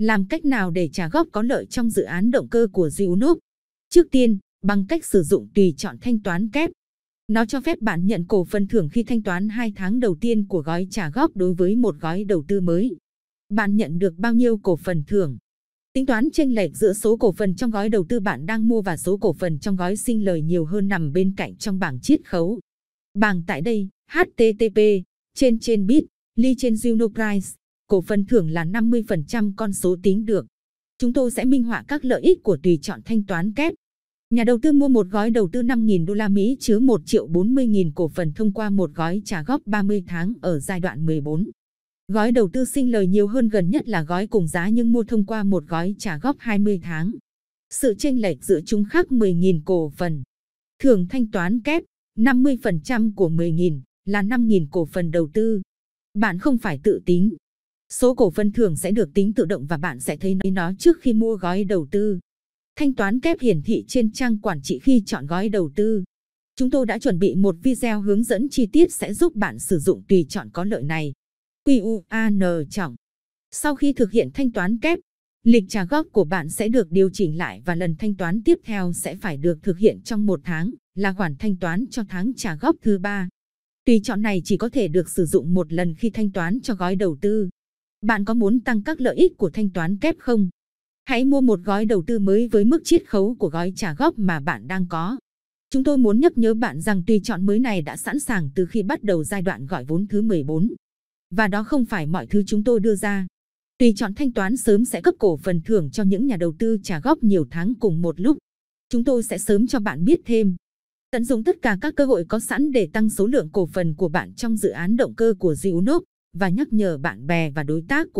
Làm cách nào để trả góp có lợi trong dự án động cơ của Zinux? Trước tiên, bằng cách sử dụng tùy chọn thanh toán kép. Nó cho phép bạn nhận cổ phần thưởng khi thanh toán 2 tháng đầu tiên của gói trả góp đối với một gói đầu tư mới. Bạn nhận được bao nhiêu cổ phần thưởng? Tính toán chênh lệch giữa số cổ phần trong gói đầu tư bạn đang mua và số cổ phần trong gói sinh lời nhiều hơn nằm bên cạnh trong bảng chiết khấu. Bảng tại đây, HTTP, trên trên bit, ly trên Juno cổ phần thưởng là 50% con số tính được. Chúng tôi sẽ minh họa các lợi ích của tùy chọn thanh toán kép. Nhà đầu tư mua một gói đầu tư 5.000 đô la Mỹ chứa 1 triệu 40.000 cổ phần thông qua một gói trả góp 30 tháng ở giai đoạn 14. Gói đầu tư sinh lời nhiều hơn gần nhất là gói cùng giá nhưng mua thông qua một gói trả góp 20 tháng. Sự chênh lệch giữa chúng khác 10.000 cổ phần. Thường thanh toán kép 50% của 10.000 là 5.000 cổ phần đầu tư. Bạn không phải tự tính, Số cổ phần thưởng sẽ được tính tự động và bạn sẽ thấy nó trước khi mua gói đầu tư. Thanh toán kép hiển thị trên trang quản trị khi chọn gói đầu tư. Chúng tôi đã chuẩn bị một video hướng dẫn chi tiết sẽ giúp bạn sử dụng tùy chọn có lợi này. QUAN trọng. Sau khi thực hiện thanh toán kép, lịch trả góp của bạn sẽ được điều chỉnh lại và lần thanh toán tiếp theo sẽ phải được thực hiện trong một tháng, là khoản thanh toán cho tháng trả góp thứ ba. Tùy chọn này chỉ có thể được sử dụng một lần khi thanh toán cho gói đầu tư. Bạn có muốn tăng các lợi ích của thanh toán kép không? Hãy mua một gói đầu tư mới với mức chiết khấu của gói trả góp mà bạn đang có. Chúng tôi muốn nhắc nhớ bạn rằng tùy chọn mới này đã sẵn sàng từ khi bắt đầu giai đoạn gọi vốn thứ 14. Và đó không phải mọi thứ chúng tôi đưa ra. Tùy chọn thanh toán sớm sẽ cấp cổ phần thưởng cho những nhà đầu tư trả góp nhiều tháng cùng một lúc. Chúng tôi sẽ sớm cho bạn biết thêm. Tận dụng tất cả các cơ hội có sẵn để tăng số lượng cổ phần của bạn trong dự án động cơ của Zinop và nhắc nhở bạn bè và đối tác của